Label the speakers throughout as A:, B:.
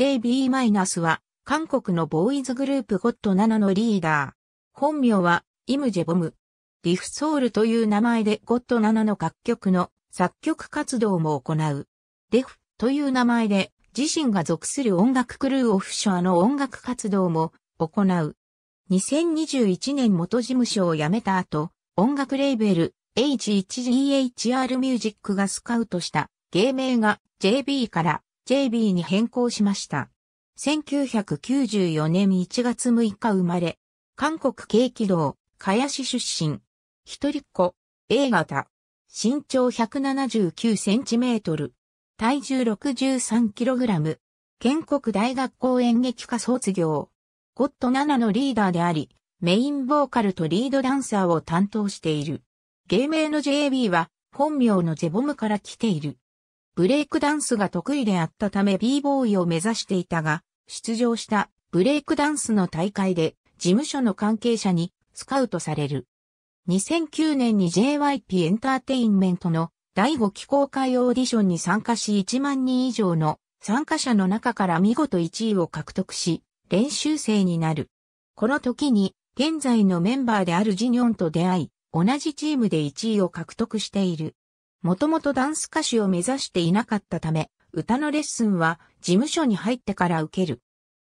A: JB- は、韓国のボーイズグループ GOT7 のリーダー。本名は、イムジェボム。リフソウルという名前で GOT7 の楽曲の作曲活動も行う。デフという名前で自身が属する音楽クルーオフショアの音楽活動も行う。2021年元事務所を辞めた後、音楽レーベル H1GHR ミュージックがスカウトした芸名が JB から JB に変更しました。1994年1月6日生まれ、韓国軽軌道、林出身、一人っ子、A 型、身長179センチメートル、体重63キログラム、建国大学校演劇科卒業、ゴッド7のリーダーであり、メインボーカルとリードダンサーを担当している。芸名の JB は、本名のゼボムから来ている。ブレイクダンスが得意であったため b ボーイを目指していたが、出場したブレイクダンスの大会で事務所の関係者にスカウトされる。2009年に JYP エンターテインメントの第5期公開オーディションに参加し1万人以上の参加者の中から見事1位を獲得し、練習生になる。この時に現在のメンバーであるジニョンと出会い、同じチームで1位を獲得している。もともとダンス歌手を目指していなかったため、歌のレッスンは事務所に入ってから受ける。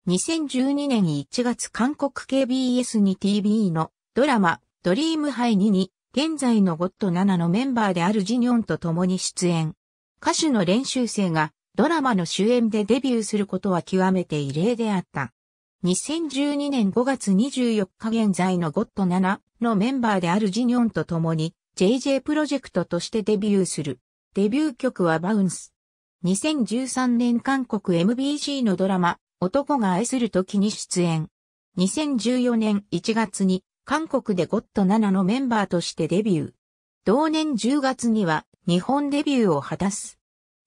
A: 2012年1月韓国 KBS に TV のドラマドリームハイ2に現在のゴッド7のメンバーであるジニョンと共に出演。歌手の練習生がドラマの主演でデビューすることは極めて異例であった。2012年5月24日現在のゴッド7のメンバーであるジニョンと共に JJ プロジェクトとしてデビューする。デビュー曲はバウンス。2013年韓国 MBC のドラマ、男が愛する時に出演。2014年1月に韓国でゴッド7のメンバーとしてデビュー。同年10月には日本デビューを果たす。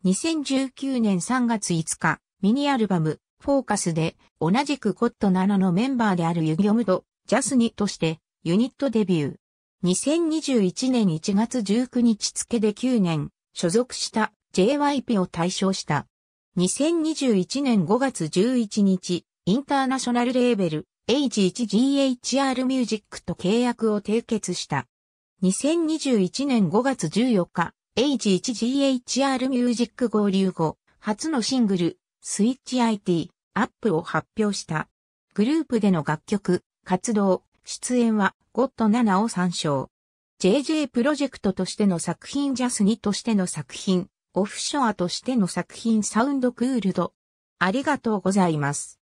A: 2019年3月5日、ミニアルバム、フォーカスで同じくゴッド7のメンバーであるユギョムとジャスニとしてユニットデビュー。2021年1月19日付で9年、所属した JYP を退所した。2021年5月11日、インターナショナルレーベル H1GHR ミュージックと契約を締結した。2021年5月14日、H1GHR ミュージック合流後、初のシングル、スイッチ IT、アップを発表した。グループでの楽曲、活動、出演は、ゴッド7を参照。JJ プロジェクトとしての作品ジャス2としての作品、オフショアとしての作品サウンドクールド。ありがとうございます。